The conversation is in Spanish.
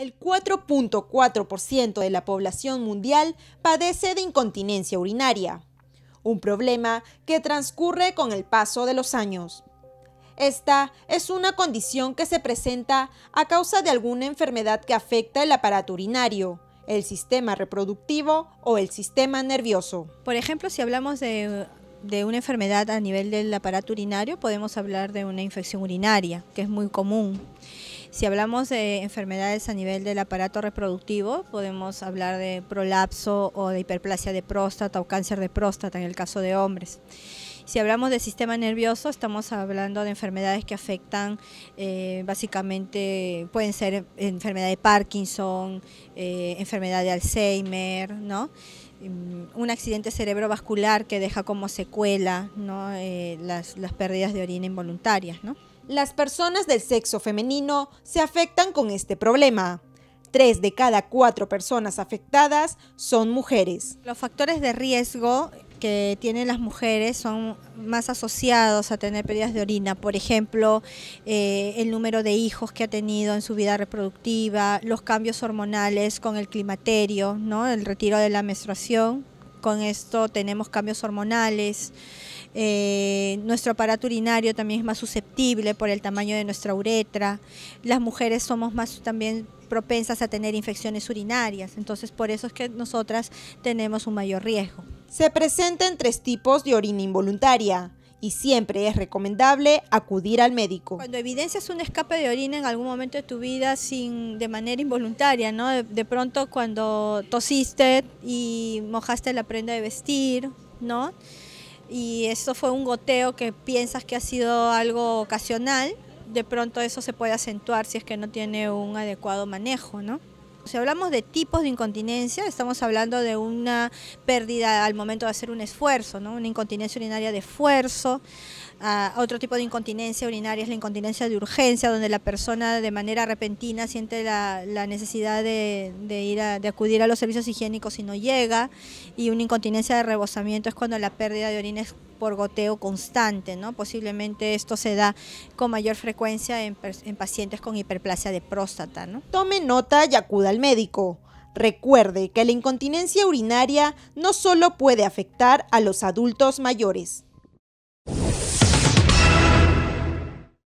El 4.4% de la población mundial padece de incontinencia urinaria, un problema que transcurre con el paso de los años. Esta es una condición que se presenta a causa de alguna enfermedad que afecta el aparato urinario, el sistema reproductivo o el sistema nervioso. Por ejemplo, si hablamos de, de, una enfermedad a nivel del aparato urinario, podemos hablar de una infección urinaria, que es muy común. Si hablamos de enfermedades a nivel del aparato reproductivo, podemos hablar de prolapso o de hiperplasia de próstata o cáncer de próstata en el caso de hombres. Si hablamos del sistema nervioso, estamos hablando de enfermedades que afectan eh, básicamente, pueden ser enfermedad de Parkinson, eh, enfermedad de Alzheimer, mm, un accidente cerebrovascular que deja como secuela eh, las, las, pérdidas de orina involuntarias las personas del sexo femenino se afectan con este problema. Tres de cada cuatro personas afectadas son mujeres. Los factores de riesgo que tienen las mujeres son más asociados a tener pérdidas de orina, por ejemplo, eh, el número de hijos que ha tenido en su vida reproductiva, los cambios hormonales con el climaterio, el retiro de la menstruación, con esto tenemos cambios hormonales, eh, nuestro aparato urinario también es más susceptible por el tamaño de nuestra uretra, las mujeres somos más también propensas a tener infecciones urinarias, entonces por eso es que nosotras tenemos un mayor riesgo. Se presentan tres tipos de orina involuntaria y siempre es recomendable acudir al médico. Cuando evidencias un escape de orina en algún momento de tu vida sin de manera involuntaria, ¿no? De, pronto cuando tosiste y mojaste la prenda de vestir, ¿no? Y eso fue un goteo que piensas que ha sido algo ocasional, de pronto eso se puede acentuar si es que no tiene un adecuado manejo, ¿no? Si hablamos de tipos de incontinencia, estamos hablando de una pérdida al momento de hacer un esfuerzo, ¿no? una incontinencia urinaria de esfuerzo. otro tipo de incontinencia urinaria es la incontinencia de urgencia, donde la persona de manera repentina siente la, necesidad de, ir de acudir a los servicios higiénicos y no llega. Y una incontinencia de rebosamiento es cuando la pérdida de orina es por goteo constante, ¿no? Posiblemente esto se da con mayor frecuencia en, pacientes con hiperplasia de próstata, Tome nota y acuda al médico. Recuerde que la incontinencia urinaria no solo puede afectar a los adultos mayores.